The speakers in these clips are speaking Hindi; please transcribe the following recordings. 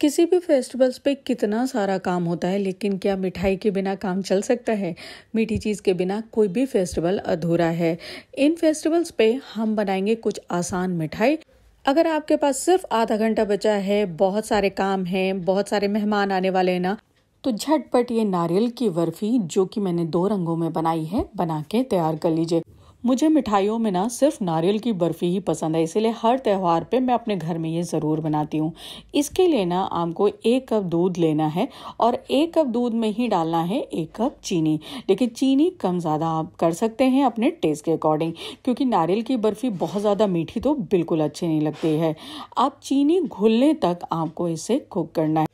किसी भी फेस्टिवल्स पे कितना सारा काम होता है लेकिन क्या मिठाई के बिना काम चल सकता है मीठी चीज़ के बिना कोई भी फेस्टिवल अधूरा है इन फेस्टिवल्स पे हम बनाएंगे कुछ आसान मिठाई अगर आपके पास सिर्फ आधा घंटा बचा है बहुत सारे काम हैं बहुत सारे मेहमान आने वाले हैं ना तो झटपट ये नारियल की बर्फी जो कि मैंने दो रंगों में बनाई है बना के तैयार कर लीजिए मुझे मिठाइयों में ना सिर्फ नारियल की बर्फ़ी ही पसंद है इसीलिए हर त्यौहार पे मैं अपने घर में ये ज़रूर बनाती हूँ इसके लिए ना आपको एक कप दूध लेना है और एक कप दूध में ही डालना है एक कप चीनी लेकिन चीनी कम ज़्यादा आप कर सकते हैं अपने टेस्ट के अकॉर्डिंग क्योंकि नारियल की बर्फ़ी बहुत ज़्यादा मीठी तो बिल्कुल अच्छी नहीं लगती है आप चीनी घुलने तक आपको इसे कुक करना है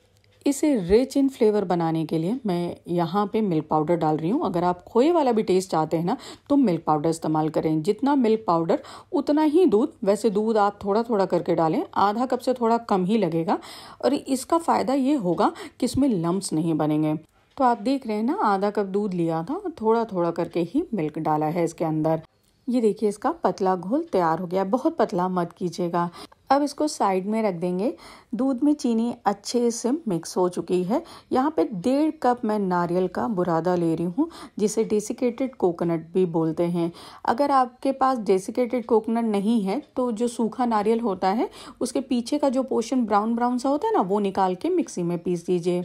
इसे रिच इन फ्लेवर बनाने के लिए मैं यहाँ पे मिल्क पाउडर डाल रही हूँ अगर आप खोए वाला भी टेस्ट चाहते हैं ना तो मिल्क पाउडर इस्तेमाल करें जितना मिल्क पाउडर उतना ही दूध वैसे दूध आप थोड़ा थोड़ा करके डालें आधा कप से थोड़ा कम ही लगेगा और इसका फ़ायदा ये होगा कि इसमें लम्ब नहीं बनेंगे तो आप देख रहे हैं ना आधा कप दूध लिया था थोड़ा थोड़ा करके ही मिल्क डाला है इसके अंदर ये देखिए इसका पतला घोल तैयार हो गया बहुत पतला मत कीजिएगा अब इसको साइड में रख देंगे दूध में चीनी अच्छे से मिक्स हो चुकी है यहाँ पे डेढ़ कप मैं नारियल का बुरादा ले रही हूँ जिसे डेसिकेटेड कोकोनट भी बोलते हैं अगर आपके पास डेसिकेटेड कोकोनट नहीं है तो जो सूखा नारियल होता है उसके पीछे का जो पोर्शन ब्राउन ब्राउन सा होता है ना वो निकाल के मिक्सी में पीस दीजिए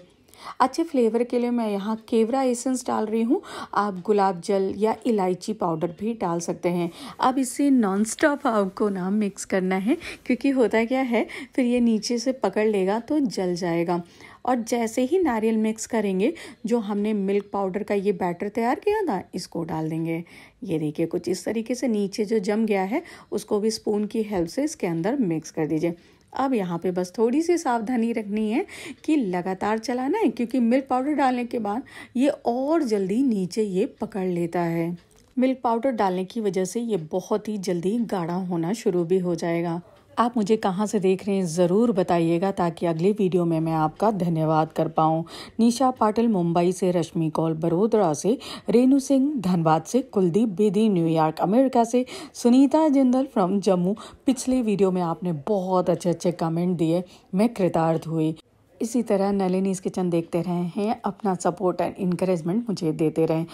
अच्छे फ्लेवर के लिए मैं यहाँ केवरा एसेंस डाल रही हूँ आप गुलाब जल या इलायची पाउडर भी डाल सकते हैं अब इसे नॉन स्टॉप आपको ना मिक्स करना है क्योंकि होता क्या है फिर ये नीचे से पकड़ लेगा तो जल जाएगा और जैसे ही नारियल मिक्स करेंगे जो हमने मिल्क पाउडर का ये बैटर तैयार किया था इसको डाल देंगे ये देखिए कुछ इस तरीके से नीचे जो जम गया है उसको भी स्पून की हेल्प से इसके अंदर मिक्स कर दीजिए अब यहाँ पे बस थोड़ी सी सावधानी रखनी है कि लगातार चलाना है क्योंकि मिल्क पाउडर डालने के बाद ये और जल्दी नीचे ये पकड़ लेता है मिल्क पाउडर डालने की वजह से ये बहुत ही जल्दी गाढ़ा होना शुरू भी हो जाएगा आप मुझे कहाँ से देख रहे हैं ज़रूर बताइएगा ताकि अगले वीडियो में मैं आपका धन्यवाद कर पाऊँ निशा पाटिल मुंबई से रश्मि कौल बड़ोदरा से रेनू सिंह धनबाद से कुलदीप बेदी न्यूयॉर्क अमेरिका से सुनीता जिंदल फ्रॉम जम्मू पिछले वीडियो में आपने बहुत अच्छे अच्छे कमेंट दिए मैं कृतार्थ हुई इसी तरह नलिनीस किचन देखते रहे हैं अपना सपोर्ट एंड इनक्रेजमेंट मुझे देते रहें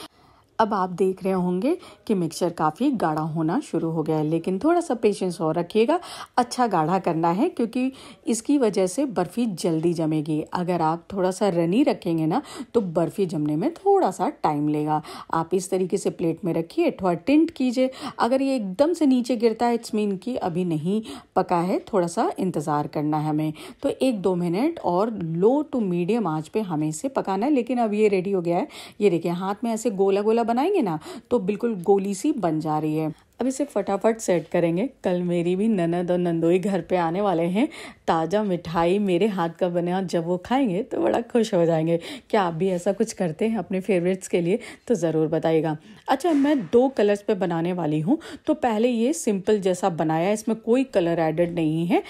अब आप देख रहे होंगे कि मिक्सचर काफ़ी गाढ़ा होना शुरू हो गया है लेकिन थोड़ा सा पेशेंस और रखिएगा अच्छा गाढ़ा करना है क्योंकि इसकी वजह से बर्फ़ी जल्दी जमेगी अगर आप थोड़ा सा रनी रखेंगे ना तो बर्फ़ी जमने में थोड़ा सा टाइम लेगा आप इस तरीके से प्लेट में रखिए थोड़ा टिंट कीजिए अगर ये एकदम से नीचे गिरता है इट्स मीन कि अभी नहीं पका है थोड़ा सा इंतज़ार करना है हमें तो एक दो मिनट और लो टू मीडियम आँच पर हमें इसे पकाना है लेकिन अब ये रेडी हो गया है ये देखिए हाथ में ऐसे गोला गोला बनाएंगे ना तो बिल्कुल गोली सी बन जा रही है अब इसे फटाफट सेट करेंगे कल मेरी भी ननद और नंदोई घर पे आने वाले हैं ताज़ा मिठाई मेरे हाथ का बना जब वो खाएंगे तो बड़ा खुश हो जाएंगे क्या आप भी ऐसा कुछ करते हैं अपने फेवरेट्स के लिए तो ज़रूर बताइएगा अच्छा मैं दो कलर्स पे बनाने वाली हूँ तो पहले ये सिंपल जैसा बनाया इसमें कोई कलर एडेड नहीं है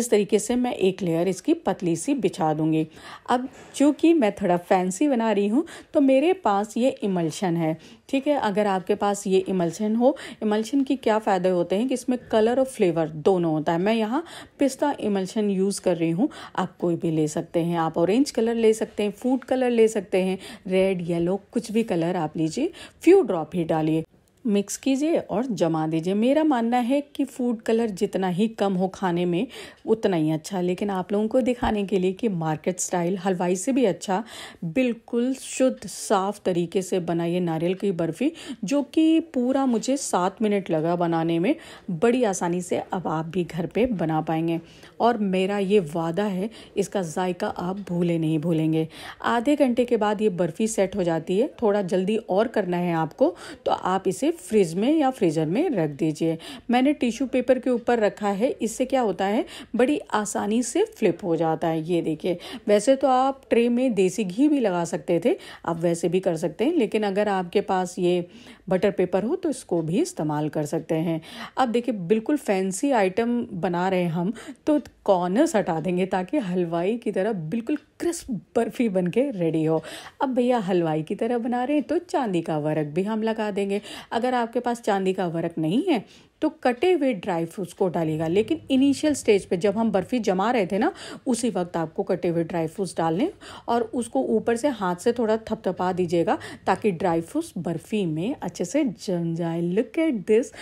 इस तरीके से मैं एक लेयर इसकी पतली सी बिछा दूँगी अब चूँकि मैं थोड़ा फैंसी बना रही हूँ तो मेरे पास ये इमल्शन है ठीक है अगर आपके पास ये इमल्शन हो इमल्शन के क्या फ़ायदे होते हैं कि इसमें कलर और फ्लेवर दोनों होता है मैं यहाँ पिस्ता इमल्शन यूज़ कर रही हूँ आप कोई भी ले सकते हैं आप ऑरेंज कलर ले सकते हैं फूड कलर ले सकते हैं रेड येलो कुछ भी कलर आप लीजिए फ्यू ड्रॉप ही डालिए मिक्स कीजिए और जमा दीजिए मेरा मानना है कि फूड कलर जितना ही कम हो खाने में उतना ही अच्छा लेकिन आप लोगों को दिखाने के लिए कि मार्केट स्टाइल हलवाई से भी अच्छा बिल्कुल शुद्ध साफ तरीके से बना ये नारियल की बर्फ़ी जो कि पूरा मुझे सात मिनट लगा बनाने में बड़ी आसानी से अब आप भी घर पे बना पाएंगे और मेरा ये वादा है इसका जायका आप भूले नहीं भूलेंगे आधे घंटे के बाद ये बर्फ़ी सेट हो जाती है थोड़ा जल्दी और करना है आपको तो आप इसे फ्रिज में या फ्रीज़र में रख दीजिए मैंने टिश्यू पेपर के ऊपर रखा है इससे क्या होता है बड़ी आसानी से फ्लिप हो जाता है ये देखिए वैसे तो आप ट्रे में देसी घी भी लगा सकते थे आप वैसे भी कर सकते हैं लेकिन अगर आपके पास ये बटर पेपर हो तो इसको भी इस्तेमाल कर सकते हैं अब देखिए बिल्कुल फैंसी आइटम बना रहे हैं हम तो कॉर्नर्स हटा देंगे ताकि हलवाई की तरह बिल्कुल क्रिस्प बर्फ़ी बन के रेडी हो अब भैया हलवाई की तरह बना रहे हैं तो चांदी का वर्क भी हम लगा देंगे अगर अगर आपके पास चांदी का वर्क नहीं है तो कटे हुए ड्राई फ्रूट्स को डालिएगा लेकिन इनिशियल स्टेज पे जब हम बर्फ़ी जमा रहे थे ना उसी वक्त आपको कटे हुए ड्राई फ्रूट्स डालने और उसको ऊपर से हाथ से थोड़ा थपथपा दीजिएगा ताकि ड्राई फ्रूट्स बर्फ़ी में अच्छे से जम जाए look at this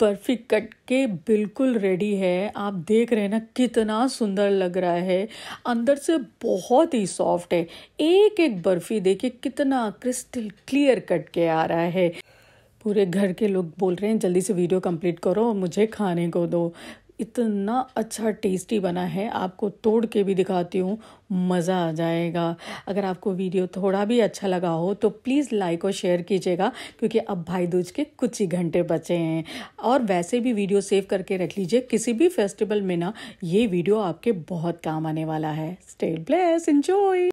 barfi cut के बिल्कुल रेडी है आप देख रहे हैं ना कितना सुंदर लग रहा है अंदर से बहुत ही सॉफ्ट है एक एक बर्फ़ी देखिए कितना क्रिस्टल क्लियर कट के आ रहा है पूरे घर के लोग बोल रहे हैं जल्दी से वीडियो कंप्लीट करो और मुझे खाने को दो इतना अच्छा टेस्टी बना है आपको तोड़ के भी दिखाती हूँ मज़ा आ जाएगा अगर आपको वीडियो थोड़ा भी अच्छा लगा हो तो प्लीज़ लाइक और शेयर कीजिएगा क्योंकि अब भाई दूज के कुछ ही घंटे बचे हैं और वैसे भी वीडियो सेव करके रख लीजिए किसी भी फेस्टिवल में ना ये वीडियो आपके बहुत काम आने वाला है स्टे ब्लेस इन्जॉय